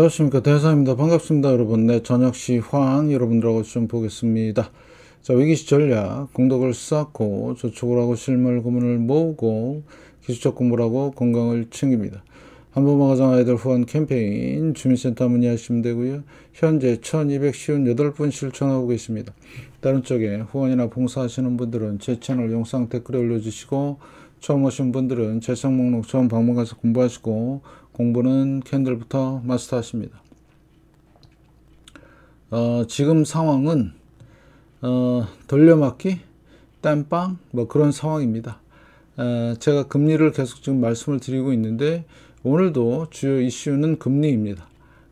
안녕하십니까 대사입니다 반갑습니다 여러분 내 네, 저녁 시황 여러분들하고 좀 보겠습니다 자 위기시 전략 공덕을 쌓고 저축을 하고 실물 고문을 모으고 기술적 공부를 하고 건강을 챙깁니다 한번만 가장 아이들 후원 캠페인 주민센터 문의하시면 되고요 현재 1258분 실천하고 계십니다 다른 쪽에 후원이나 봉사하시는 분들은 제 채널 영상 댓글에 올려주시고 처음 오신 분들은 재성 목록 처음 방문가서 공부하시고 공부는 캔들부터 마스터하십니다. 어, 지금 상황은 어, 돌려막기, 땀빵 뭐 그런 상황입니다. 어, 제가 금리를 계속 지금 말씀을 드리고 있는데 오늘도 주요 이슈는 금리입니다.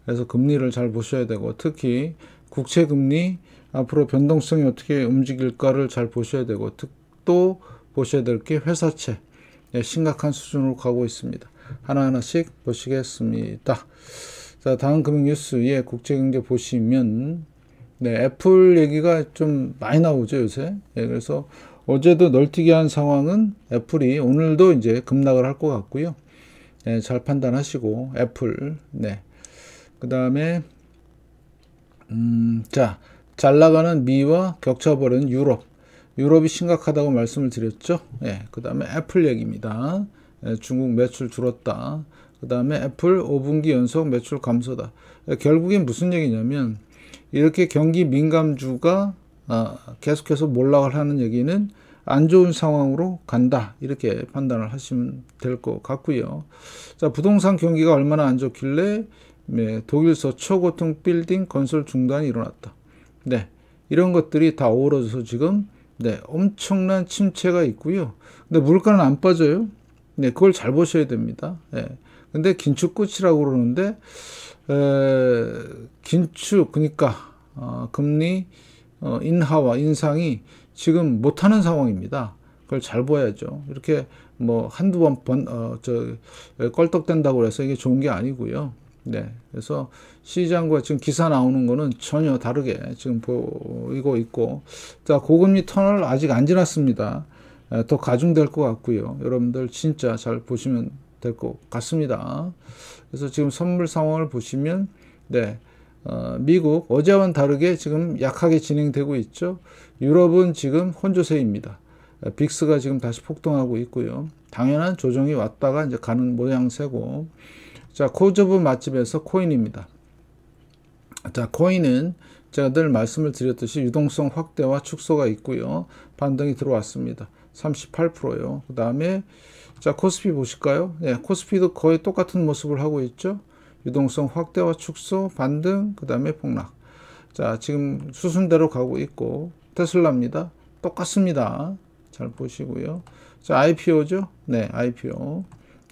그래서 금리를 잘 보셔야 되고 특히 국채 금리 앞으로 변동성이 어떻게 움직일까를 잘 보셔야 되고 또 보셔야 될 게 회사채 예, 심각한 수준으로 가고 있습니다. 하나하나씩 보시겠습니다. 자, 다음 금융 뉴스 예, 국제 경제 보시면 네, 애플 얘기가 좀 많이 나오죠, 요새. 예, 그래서 어제도 널뛰기 한 상황은 애플이 오늘도 이제 급락을 할 것 같고요. 예, 잘 판단하시고 애플. 네. 그다음에 음, 자, 잘 나가는 미와 격차버린 유럽. 유럽이 심각하다고 말씀을 드렸죠. 예, 그 다음에 애플 얘기입니다. 중국 매출 줄었다. 그 다음에 애플 5분기 연속 매출 감소다. 결국엔 무슨 얘기냐면 이렇게 경기 민감주가 아, 계속해서 몰락을 하는 얘기는 안 좋은 상황으로 간다 이렇게 판단을 하시면 될 것 같고요. 자 부동산 경기가 얼마나 안 좋길래 네, 독일서 초고통 빌딩 건설 중단이 일어났다. 네 이런 것들이 다 어우러져서 지금 네 엄청난 침체가 있고요. 근데 물가는 안 빠져요. 네, 그걸 잘 보셔야 됩니다. 예. 근데 긴축끝이라고 그러는데, 에, 긴축, 그니까 어, 금리 어, 인하와 인상이 지금 못하는 상황입니다. 그걸 잘 보야죠. 이렇게 뭐 한두 번, 번 어, 저, 껄떡된다고 해서 이게 좋은 게 아니고요. 네. 그래서 시장과 지금 기사 나오는 거는 전혀 다르게 지금 보이고 있고, 자, 고금리 터널 아직 안 지났습니다. 더 가중될 것 같고요. 여러분들 진짜 잘 보시면 될 것 같습니다. 그래서 지금 선물 상황을 보시면 네, 어, 미국 어제와는 다르게 지금 약하게 진행되고 있죠. 유럽은 지금 혼조세입니다. 빅스가 지금 다시 폭등하고 있고요. 당연한 조정이 왔다가 이제 가는 모양새고. 자, 코저브 맛집에서 코인입니다. 자, 코인은 제가 늘 말씀을 드렸듯이 유동성 확대와 축소가 있고요. 반등이 들어왔습니다. 3 8요그 다음에 자 코스피 보실까요? 네, 코스피도 거의 똑같은 모습을 하고 있죠. 유동성 확대와 축소, 반등, 그 다음에 폭락. 자 지금 수순대로 가고 있고 테슬라입니다. 똑같습니다. 잘 보시고요. 자 IPO죠. 네 IPO.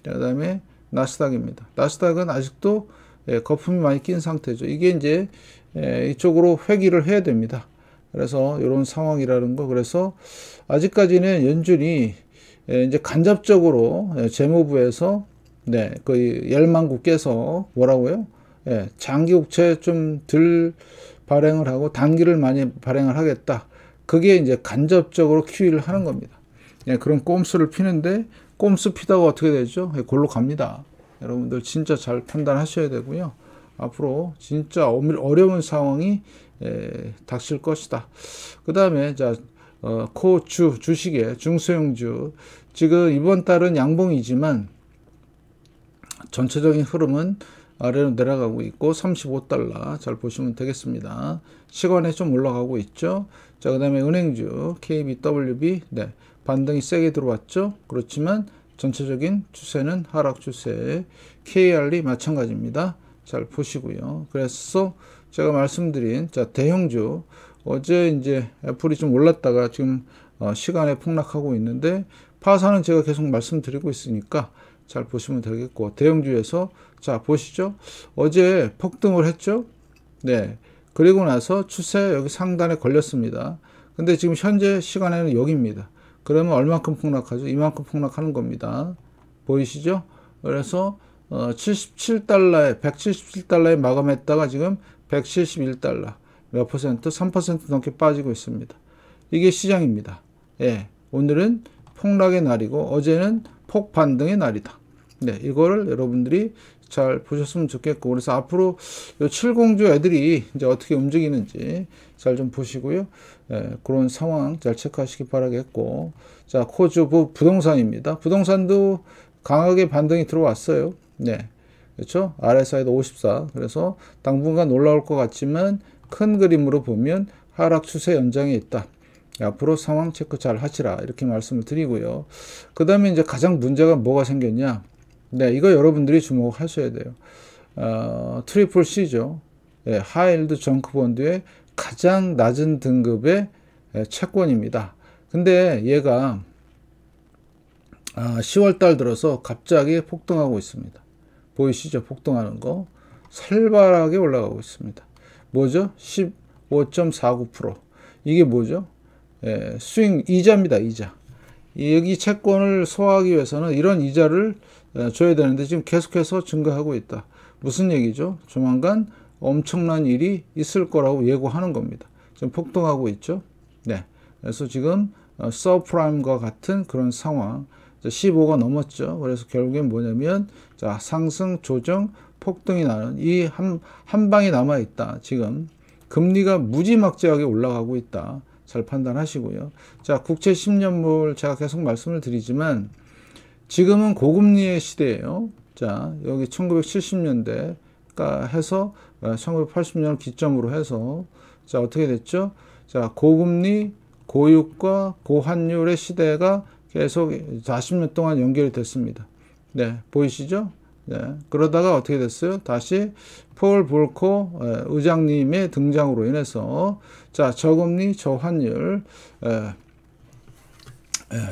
그 다음에 나스닥입니다. 나스닥은 아직도 예, 거품이 많이 낀 상태죠. 이게 이제 예, 이쪽으로 회귀를 해야 됩니다. 그래서 이런 상황이라는 거 그래서 아직까지는 연준이 예, 이제 간접적으로 예, 재무부에서 네, 그열망국께서 뭐라고요? 예, 장기 국채 좀 덜 발행을 하고 단기를 많이 발행을 하겠다. 그게 이제 간접적으로 QE를 하는 겁니다. 예, 그런 꼼수를 피는데 꼼수 피다가 어떻게 되죠? 예, 골로 갑니다. 여러분들 진짜 잘 판단하셔야 되고요. 앞으로 진짜 어려운 상황이 에, 닥칠 것이다. 그 다음에 자 어, 코주 주식의 중소형주 지금 이번 달은 양봉이지만 전체적인 흐름은 아래로 내려가고 있고 35달러 잘 보시면 되겠습니다. 시간에 좀 올라가고 있죠. 자, 그 다음에 은행주 KBWB 네, 반등이 세게 들어왔죠. 그렇지만 전체적인 추세는 하락 추세. KR이 마찬가지입니다. 잘 보시고요. 그래서 제가 말씀드린 자 대형주 어제 이제 애플이 좀 올랐다가 지금 어, 시간에 폭락하고 있는데 파산은 제가 계속 말씀드리고 있으니까 잘 보시면 되겠고 대형주에서 자 보시죠 어제 폭등을 했죠 네 그리고 나서 추세 여기 상단에 걸렸습니다 근데 지금 현재 시간에는 여기입니다 그러면 얼만큼 폭락하죠 이만큼 폭락하는 겁니다 보이시죠 그래서 어, 77달러에 177달러에 마감했다가 지금 171달러 몇 퍼센트 3% 넘게 빠지고 있습니다. 이게 시장입니다. 예, 오늘은 폭락의 날이고 어제는 폭반등의 날이다. 네, 이거를 여러분들이 잘 보셨으면 좋겠고 그래서 앞으로 7공주 애들이 이제 어떻게 움직이는지 잘 좀 보시고요. 예, 그런 상황 잘 체크하시기 바라겠고 자 코주 부동산입니다. 부동산도 강하게 반등이 들어왔어요. 네, 그렇죠? RSI도 54. 그래서 당분간 올라올 것 같지만 큰 그림으로 보면 하락 추세 연장에 있다. 앞으로 상황 체크 잘 하시라 이렇게 말씀을 드리고요. 그 다음에 이제 가장 문제가 뭐가 생겼냐? 네, 이거 여러분들이 주목하셔야 돼요. 어, 트리플 C죠. 예, 하일드 정크 본드의 가장 낮은 등급의 예, 채권입니다. 근데 얘가 10월 아, 달 들어서 갑자기 폭등하고 있습니다. 보이시죠? 폭등하는 거. 살벌하게 올라가고 있습니다. 뭐죠? 15.49%. 이게 뭐죠? 예, 스윙 이자입니다. 이자. 여기 채권을 소화하기 위해서는 이런 이자를 예, 줘야 되는데 지금 계속해서 증가하고 있다. 무슨 얘기죠? 조만간 엄청난 일이 있을 거라고 예고하는 겁니다. 지금 폭등하고 있죠? 네. 그래서 지금 어, 서프라임과 같은 그런 상황. 15가 넘었죠. 그래서 결국엔 뭐냐면 자, 상승, 조정, 폭등이 나는 이 한 한 방이 남아 있다. 지금 금리가 무지막지하게 올라가고 있다. 잘 판단하시고요. 자, 국채 10년물 제가 계속 말씀을 드리지만 지금은 고금리의 시대예요. 자, 여기 1970년대가 해서 1980년 어, 기점으로 해서 자, 어떻게 됐죠? 자, 고금리, 고유가, 고환율의 시대가 계속 40년 동안 연결이 됐습니다. 네, 보이시죠? 네, 그러다가 어떻게 됐어요? 다시 폴 볼코 의장님의 등장으로 인해서 자 저금리, 저환율, 에, 에,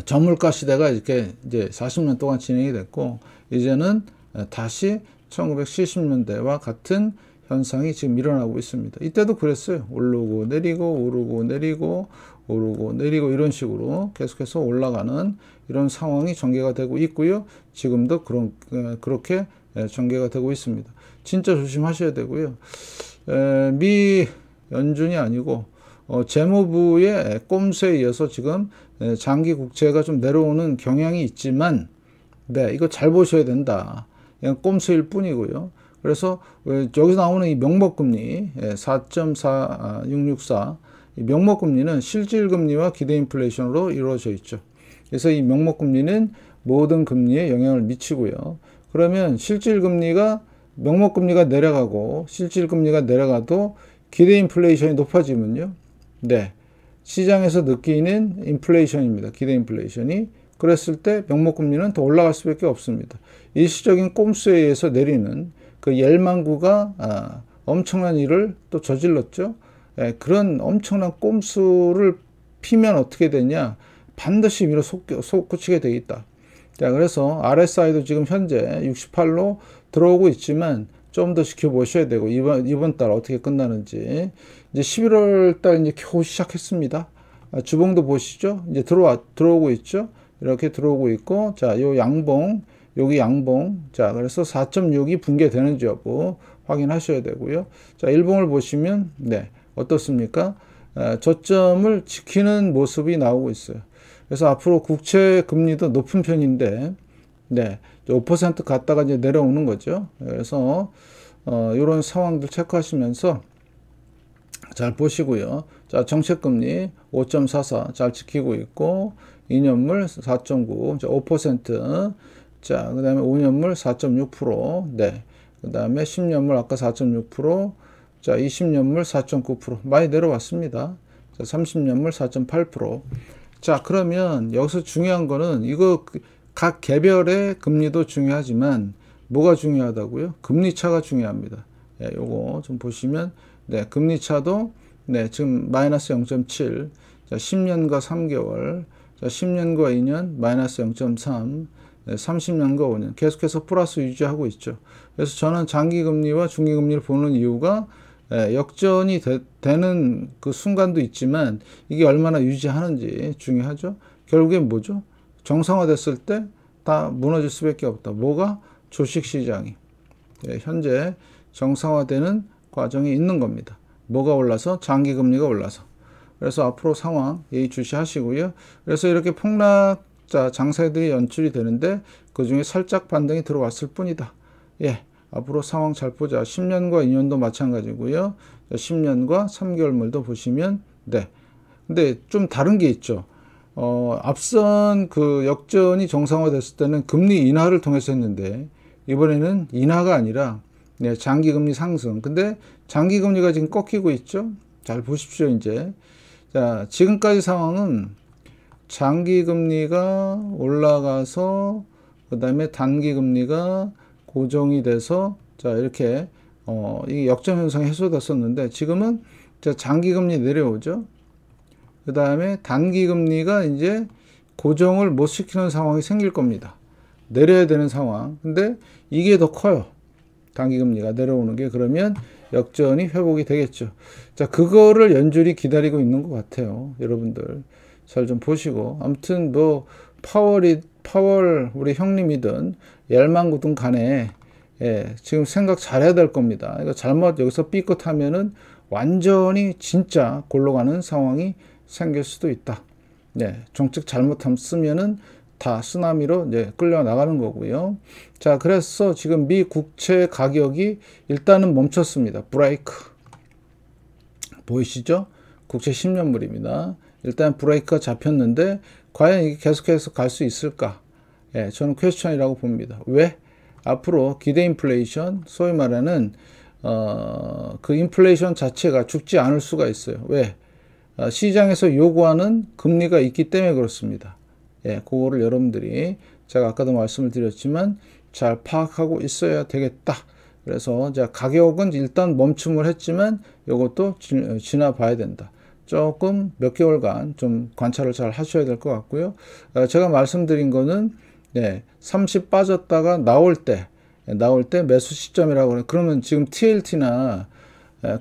저물가 시대가 이렇게 이제 40년 동안 진행이 됐고 이제는 다시 1970년대와 같은 현상이 지금 일어나고 있습니다. 이때도 그랬어요. 오르고 내리고 오르고 내리고 오르고 내리고 이런 식으로 계속해서 올라가는 이런 상황이 전개가 되고 있고요. 지금도 그런 그렇게 전개가 되고 있습니다. 진짜 조심하셔야 되고요. 미 연준이 아니고 어, 재무부의 꼼수에 이어서 지금 장기 국채가 좀 내려오는 경향이 있지만, 네, 이거 잘 보셔야 된다. 그냥 꼼수일 뿐이고요. 그래서 여기서 나오는 이 명목금리 4.4664 명목금리는 실질금리와 기대인플레이션으로 이루어져 있죠. 그래서 이 명목금리는 모든 금리에 영향을 미치고요. 그러면 실질금리가 명목금리가 내려가고 실질금리가 내려가도 기대인플레이션이 높아지면요. 네. 시장에서 느끼는 인플레이션입니다. 기대인플레이션이. 그랬을 때 명목금리는 더 올라갈 수밖에 없습니다. 일시적인 꼼수에 의해서 내리는 그열망구가 아, 엄청난 일을 또 저질렀죠. 예, 그런 엄청난 꼼수를 피면 어떻게 되냐 반드시 위로 솟구치게 되어 있다 자 그래서 RSI도 지금 현재 68로 들어오고 있지만 좀 더 지켜보셔야 되고 이번 이번 달 어떻게 끝나는지 이제 11월 달 이제 겨우 시작했습니다 아, 주봉도 보시죠 이제 들어와 들어오고 있죠 이렇게 들어오고 있고 자요 양봉 여기 양봉 자 그래서 4.6이 붕괴되는지 여부 확인하셔야 되고요 자 일봉을 보시면 네 어떻습니까? 아, 저점을 지키는 모습이 나오고 있어요. 그래서 앞으로 국채 금리도 높은 편인데, 네, 5% 갔다가 이제 내려오는 거죠. 그래서 어, 이런 상황들 체크하시면서 잘 보시고요. 자, 정책금리 5.44 잘 지키고 있고, 2년물 4.9, 5%, 자, 그 다음에 5년물 4.6%, 네, 그 다음에 10년물 아까 4.6%, 자, 20년물 4.9% 많이 내려왔습니다. 자, 30년물 4.8%. 자, 그러면 여기서 중요한 거는 이거 그 각 개별의 금리도 중요하지만 뭐가 중요하다고요? 금리 차가 중요합니다. 예, 요거 좀 보시면 네, 금리 차도 네, 지금 마이너스 0.7. 자, 10년과 3개월. 자, 10년과 2년 마이너스 0.3. 30년과 5년 계속해서 플러스 유지하고 있죠. 그래서 저는 장기 금리와 중기 금리를 보는 이유가 예, 역전이 되, 는그 순간도 있지만 이게 얼마나 유지하는지 중요하죠. 결국엔 뭐죠? 정상화됐을 때 다 무너질 수밖에 없다. 뭐가 주식시장이 예, 현재 정상화되는 과정이 있는 겁니다. 뭐가 올라서 장기금리가 올라서 그래서 앞으로 상황 예의주시하시고요. 그래서 이렇게 폭락자 장사들이 연출이 되는데 그 중에 살짝 반등이 들어왔을 뿐이다. 예. 앞으로 상황 잘 보자. 10년과 2년도 마찬가지고요. 10년과 3개월물도 보시면 네. 근데 좀 다른 게 있죠. 어, 앞선 그 역전이 정상화됐을 때는 금리 인하를 통해서 했는데 이번에는 인하가 아니라 네, 장기 금리 상승. 근데 장기 금리가 지금 꺾이고 있죠. 잘 보십시오, 이제. 자, 지금까지 상황은 장기 금리가 올라가서 그다음에 단기 금리가 고정이 돼서 자 이렇게 어, 이역전 현상이 해소됐었는데 지금은 장기 금리 내려오죠. 그 다음에 단기 금리가 이제 고정을 못 시키는 상황이 생길 겁니다. 내려야 되는 상황. 근데 이게 더 커요. 단기 금리가 내려오는 게 그러면 역전이 회복이 되겠죠. 자, 그거를 연줄이 기다리고 있는 것 같아요. 여러분들 잘 좀 보시고 아무튼 뭐 파월이 파월 우리 형님이든 얄망구든 간에 예, 지금 생각 잘해야 될 겁니다. 그러 잘못 여기서 삐끗하면은 완전히 진짜 골로 가는 상황이 생길 수도 있다. 네, 정책 잘못함 쓰면은 다 쓰나미로 이제 끌려 나가는 거고요. 자, 그래서 지금 미 국채 가격이 일단은 멈췄습니다. 브레이크. 보이시죠? 국채 10년물입니다. 일단 브레이크가 잡혔는데 과연 이게 계속해서 갈 수 있을까? 예, 저는 퀘스천이라고 봅니다. 왜? 앞으로 기대 인플레이션, 소위 말하는 어, 그 인플레이션 자체가 죽지 않을 수가 있어요. 왜? 어, 시장에서 요구하는 금리가 있기 때문에 그렇습니다. 예, 그거를 여러분들이 제가 아까도 말씀을 드렸지만 잘 파악하고 있어야 되겠다. 그래서 자 가격은 일단 멈춤을 했지만 이것도 어, 지나봐야 된다. 조금 몇 개월간 좀 관찰을 잘 하셔야 될 것 같고요. 어, 제가 말씀드린 거는 네, 30 빠졌다가 나올 때 나올 때 매수 시점이라고 그래. 그러면 지금 TLT나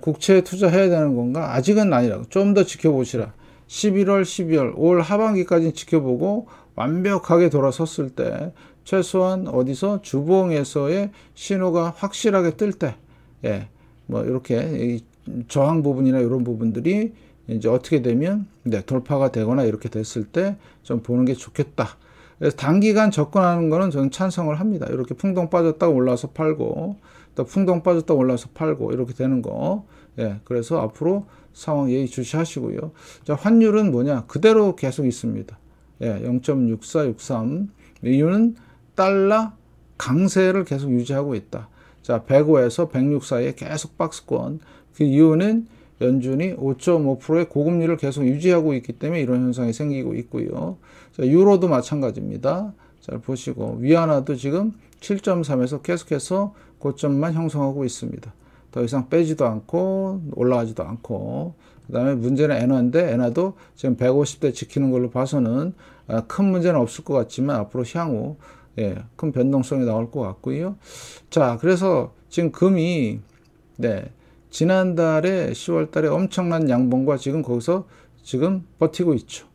국채에 투자해야 되는 건가? 아직은 아니라고. 좀 더 지켜보시라. 11월, 12월 올 하반기까지 지켜보고 완벽하게 돌아섰을 때 최소한 어디서 주봉에서의 신호가 확실하게 뜰 때, 예, 뭐 이렇게 저항 부분이나 이런 부분들이 이제 어떻게 되면 네, 돌파가 되거나 이렇게 됐을 때 좀 보는 게 좋겠다. 그래서 단기간 접근하는 거는 저는 찬성을 합니다. 이렇게 풍동 빠졌다가 올라서 팔고 또 풍동 빠졌다가 올라서 팔고 이렇게 되는 거. 예, 그래서 앞으로 상황 예의 주시하시고요. 자, 환율은 뭐냐? 그대로 계속 있습니다. 예, 0.6463. 이유는 달러 강세를 계속 유지하고 있다. 자, 105에서 106 사이에 계속 박스권. 그 이유는 연준이 5.5%의 고금리를 계속 유지하고 있기 때문에 이런 현상이 생기고 있고요. 자, 유로도 마찬가지입니다. 잘 보시고 위안화도 지금 7.3에서 계속해서 고점만 형성하고 있습니다. 더 이상 빼지도 않고 올라가지도 않고 그 다음에 문제는 엔화인데 엔화도 지금 150대 지키는 걸로 봐서는 아, 큰 문제는 없을 것 같지만 앞으로 향후 예, 큰 변동성이 나올 것 같고요. 자 그래서 지금 금이 네 지난달에 10월달에 엄청난 양봉과 지금 거기서 지금 버티고 있죠.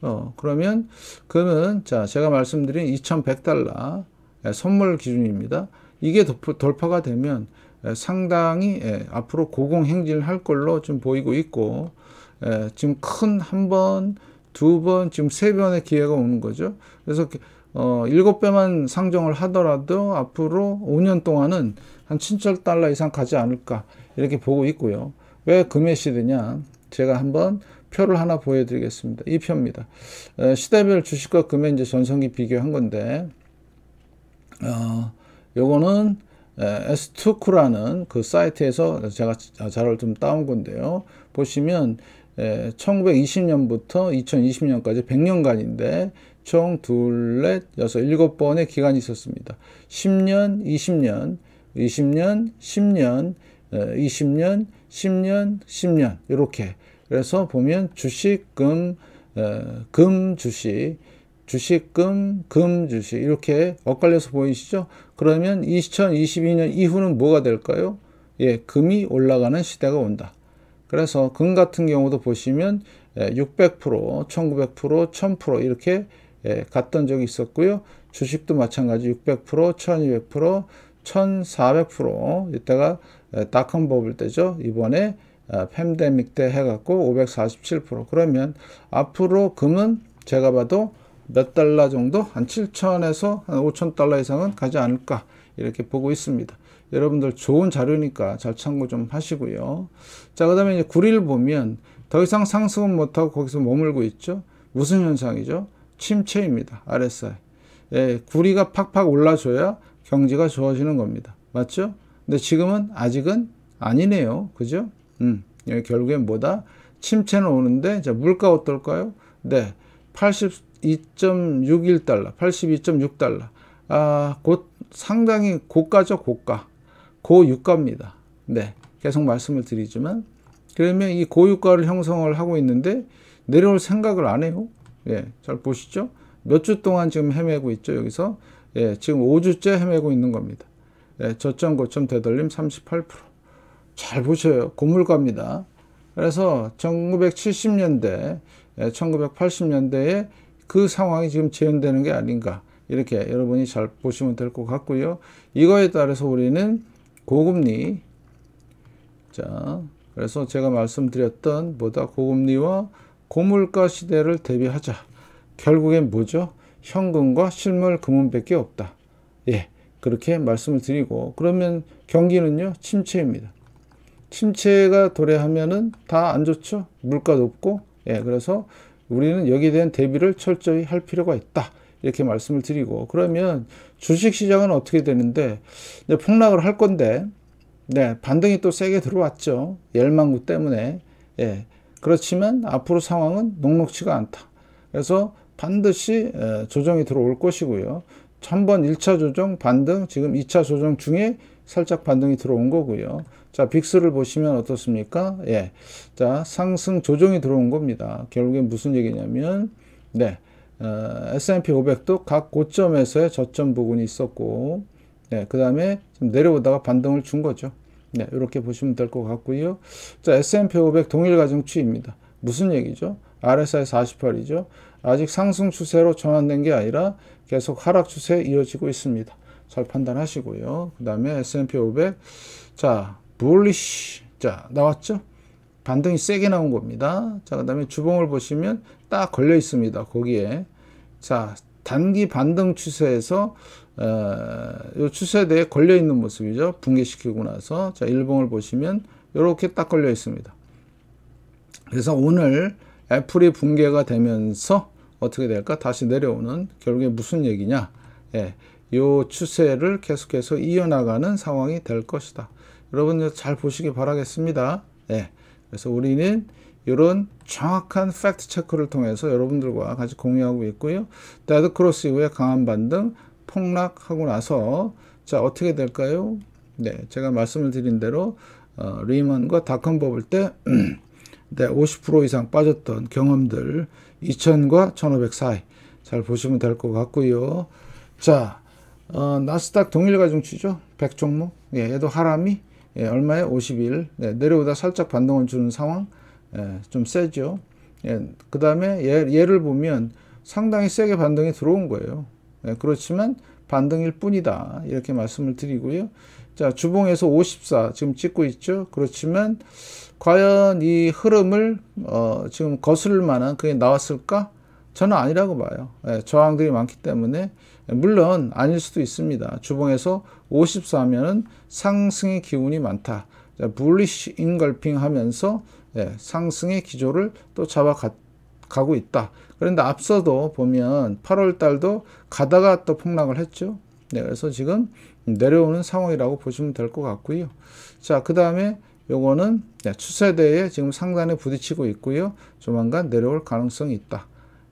어, 그러면 금은 자 제가 말씀드린 2,100달러 예, 선물 기준입니다. 이게 돌파가 되면 예, 상당히 예, 앞으로 고공행진을 할 걸로 좀 보이고 있고 지금 큰 한 번, 두 번, 지금 세 번의 기회가 오는 거죠. 그래서 어, 일곱 배만 상정을 하더라도 앞으로 5년 동안은 한 7,000달러 이상 가지 않을까. 이렇게 보고 있고요. 왜 금해시드냐? 제가 한번 표를 하나 보여드리겠습니다. 이 표입니다. 어, 시대별 주식과 금의 이제 전성기 비교한 건데, 어, 요거는 s 2 q 라는그 사이트에서 제가 자료를 좀 따온 건데요. 보시면 1920년부터 2020년까지 100년간인데 총 둘, 넷, 여섯, 일곱 번의 기간이 있었습니다. 10년, 20년, 20년, 10년, 20년, 10년, 10년 이렇게 그래서 보면 주식금 어, 금 주식 주식금 금 주식 이렇게 엇갈려서 보이시죠? 그러면 2022년 이후는 뭐가 될까요? 예, 금이 올라가는 시대가 온다. 그래서 금 같은 경우도 보시면 600%, 1900%, 1000% 이렇게 예, 갔던 적이 있었고요. 주식도 마찬가지 600%, 1200%, 1400% 이따가 닷컴 버블 때죠. 이번에 아, 팬데믹 때 해갖고 547% 그러면 앞으로 금은 제가 봐도 몇 달러 정도 한 7천에서 한 5천 달러 이상은 가지 않을까 이렇게 보고 있습니다. 여러분들 좋은 자료니까 잘 참고 좀 하시고요. 자, 그 다음에 이제 구리를 보면 더 이상 상승은 못하고 거기서 머물고 있죠. 무슨 현상이죠? 침체입니다. RSI. 예, 구리가 팍팍 올라줘야 경제가 좋아지는 겁니다. 맞죠? 근데 지금은 아직은 아니네요. 그죠? 음, 예, 결국엔 뭐다? 침체는 오는데, 자, 물가 어떨까요? 네. 82.61달러, 82.6달러. 아, 곧 상당히 고가죠, 고가. 고유가입니다. 네. 계속 말씀을 드리지만, 그러면 이 고유가를 형성을 하고 있는데, 내려올 생각을 안 해요. 예, 잘 보시죠? 몇 주 동안 지금 헤매고 있죠, 여기서? 예, 지금 5주째 헤매고 있는 겁니다. 예, 저점 고점 되돌림 38%. 잘 보셔요. 고물가입니다. 그래서 1970년대, 1980년대에 예, 그 상황이 지금 재현되는 게 아닌가. 이렇게 여러분이 잘 보시면 될 것 같고요. 이거에 따라서 우리는 고금리, 자, 그래서 제가 말씀드렸던 보다 고금리와 고물가 시대를 대비하자. 결국엔 뭐죠? 현금과 실물 금은밖에 없다. 그렇게 말씀을 드리고 그러면 경기는요 침체입니다. 침체가 도래하면은 다 안 좋죠. 물가 높고 예 그래서 우리는 여기에 대한 대비를 철저히 할 필요가 있다. 이렇게 말씀을 드리고 그러면 주식 시장은 어떻게 되는데 폭락을 할 건데 네, 반등이 또 세게 들어왔죠. 열망구 때문에. 예. 그렇지만 앞으로 상황은 녹록치가 않다. 그래서 반드시 조정이 들어올 것이고요. 한번 1차 조정 반등 지금 2차 조정 중에 살짝 반등이 들어온 거고요. 자, 빅스를 보시면 어떻습니까? 예. 자, 상승 조정이 들어온 겁니다. 결국엔 무슨 얘기냐면, 네. 어, S&P 500도 각 고점에서의 저점 부분이 있었고, 네. 그 다음에 좀 내려오다가 반등을 준 거죠. 네. 이렇게 보시면 될 것 같고요. 자, S&P 500 동일 가정 추입니다. 무슨 얘기죠? RSI 48이죠. 아직 상승 추세로 전환된 게 아니라 계속 하락 추세 이어지고 있습니다. 잘 판단하시고요. 그 다음에 S&P 500 자, bullish 자, 나왔죠? 반등이 세게 나온 겁니다. 자, 그 다음에 주봉을 보시면 딱 걸려 있습니다. 거기에. 자, 단기 반등 추세에서 어, 추세에대해 걸려 있는 모습이죠. 붕괴시키고 나서 자, 일봉을 보시면 이렇게 딱 걸려 있습니다. 그래서 오늘 애플이 붕괴가 되면서 어떻게 될까? 다시 내려오는 결국에 무슨 얘기냐? 예, 요 추세를 계속해서 이어나가는 상황이 될 것이다. 여러분 잘 보시기 바라겠습니다. 예, 그래서 우리는 이런 정확한 팩트 체크를 통해서 여러분들과 같이 공유하고 있고요. 데드 크로스 이후에 강한 반등 폭락하고 나서 자 어떻게 될까요? 네, 제가 말씀을 드린 대로 어, 리먼과 다컴 버블 때 네, 50% 이상 빠졌던 경험들 2000과 1500 사이 잘 보시면 될 것 같고요. 자, 어, 나스닥 동일 가중치죠. 100 종목. 예, 얘도 하람이 예, 얼마에 51. 네, 내려오다 살짝 반동을 주는 상황. 예, 좀 세죠. 예, 그 다음에 얘를 보면 상당히 세게 반동이 들어온 거예요. 예, 그렇지만 반등일 뿐이다. 이렇게 말씀을 드리고요. 자, 주봉에서 54 지금 찍고 있죠. 그렇지만 과연 이 흐름을 어, 지금 거슬 만한 그게 나왔을까? 저는 아니라고 봐요. 예, 저항들이 많기 때문에 예, 물론 아닐 수도 있습니다. 주봉에서 54면은 상승의 기운이 많다. 불리시 인걸핑 하면서 예, 상승의 기조를 또 잡아가고 있다. 그런데 앞서도 보면 8월 달도 가다가 또 폭락을 했죠. 네, 그래서 지금 내려오는 상황이라고 보시면 될 것 같고요. 자, 그 다음에 요거는 예, 추세대에 지금 상단에 부딪히고 있고요. 조만간 내려올 가능성이 있다.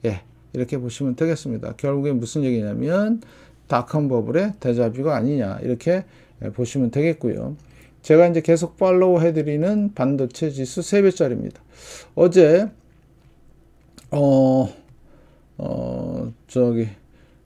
예, 이렇게 보시면 되겠습니다. 결국에 무슨 얘기냐면 다크한 버블의 대자뷰가 아니냐 이렇게 예, 보시면 되겠고요. 제가 이제 계속 팔로우 해드리는 반도체 지수 3배짜리입니다. 어제 어, 어 저기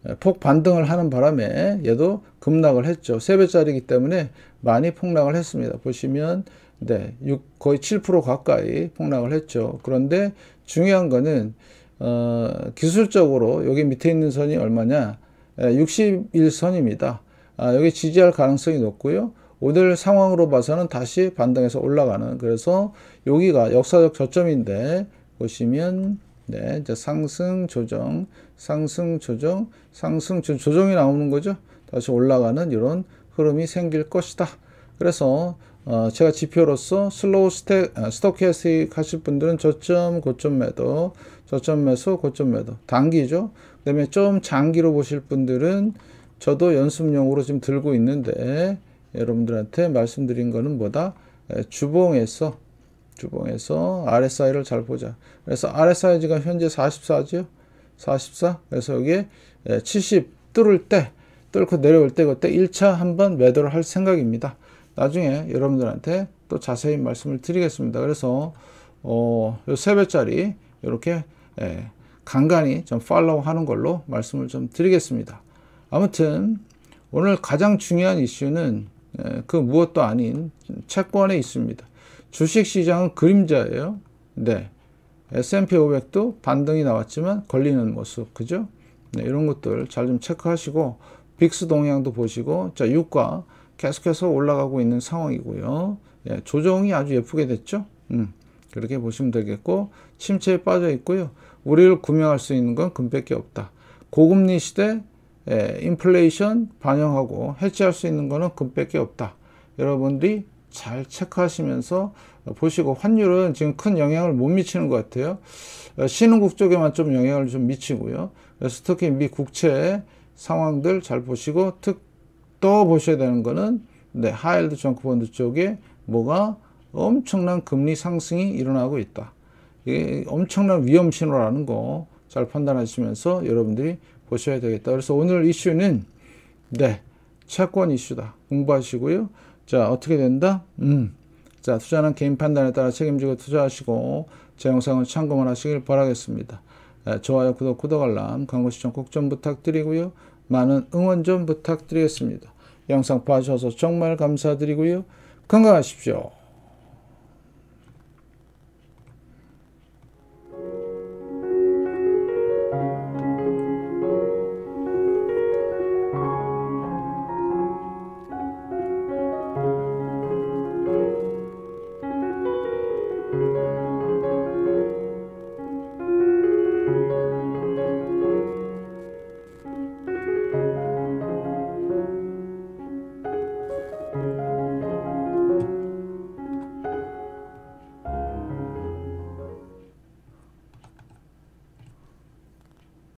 예, 폭 반등을 하는 바람에 얘도 급락을 했죠. 3배짜리기 때문에 많이 폭락을 했습니다. 보시면 네, 6, 거의 7% 가까이 폭락을 했죠. 그런데 중요한 거는 어, 기술적으로 여기 밑에 있는 선이 얼마냐? 61선입니다. 예, 아, 여기 지지할 가능성이 높고요. 오늘 상황으로 봐서는 다시 반등해서 올라가는 그래서 여기가 역사적 저점인데 보시면 네, 이제 상승 조정, 상승 조정, 상승 조정이 나오는 거죠. 다시 올라가는 이런 흐름이 생길 것이다. 그래서 어, 제가 지표로서 슬로우 스택, 스토캐스틱 하실 분들은 저점, 고점 매도, 저점 매수, 고점 매도, 단기죠. 그 다음에 좀 장기로 보실 분들은 저도 연습용으로 지금 들고 있는데 여러분들한테 말씀드린 거는 뭐다? 주봉에서, 주봉에서 RSI를 잘 보자. 그래서 RSI 지금 현재 44죠? 44? 그래서 여기에 70 뚫을 때, 뚫고 내려올 때 그때 1차 한번 매도를 할 생각입니다. 나중에 여러분들한테 또 자세히 말씀을 드리겠습니다. 그래서 어, 요 세배짜리 이렇게 예, 간간히 좀 팔로우 하는 걸로 말씀을 좀 드리겠습니다. 아무튼 오늘 가장 중요한 이슈는 예, 그 무엇도 아닌 채권에 있습니다. 주식시장은 그림자예요. 네. S&P 500도 반등이 나왔지만 걸리는 모습, 그죠? 네, 이런 것들 잘 좀 체크하시고 빅스 동향도 보시고 자 유가 계속해서 올라가고 있는 상황이고요. 예, 조정이 아주 예쁘게 됐죠. 음, 그렇게 보시면 되겠고 침체에 빠져 있고요. 우리를 구명할 수 있는 건 금밖에 없다. 고금리 시대 예, 인플레이션 반영하고 해체할 수 있는 거는 금밖에 없다. 여러분들이 잘 체크하시면서 보시고 환율은 지금 큰 영향을 못 미치는 것 같아요. 어, 신흥국 쪽에만 좀 영향을 좀 미치고요. 그래서 특히 미 국채 상황들 잘 보시고 특또 보셔야 되는 거는 네, 하일드 정크 본드 쪽에 뭐가 엄청난 금리 상승이 일어나고 있다. 이게 엄청난 위험 신호라는 거 잘 판단하시면서 여러분들이 보셔야 되겠다. 그래서 오늘 이슈는 네, 채권 이슈다. 공부하시고요. 자, 어떻게 된다? 음. 자, 투자는 개인 판단에 따라 책임지고 투자하시고 제 영상을 참고만 하시길 바라겠습니다. 네, 좋아요, 구독, 구독 알람, 광고 시청 꼭 좀 부탁드리고요. 많은 응원 좀 부탁드리겠습니다. 영상 봐주셔서 정말 감사드리고요. 건강하십시오.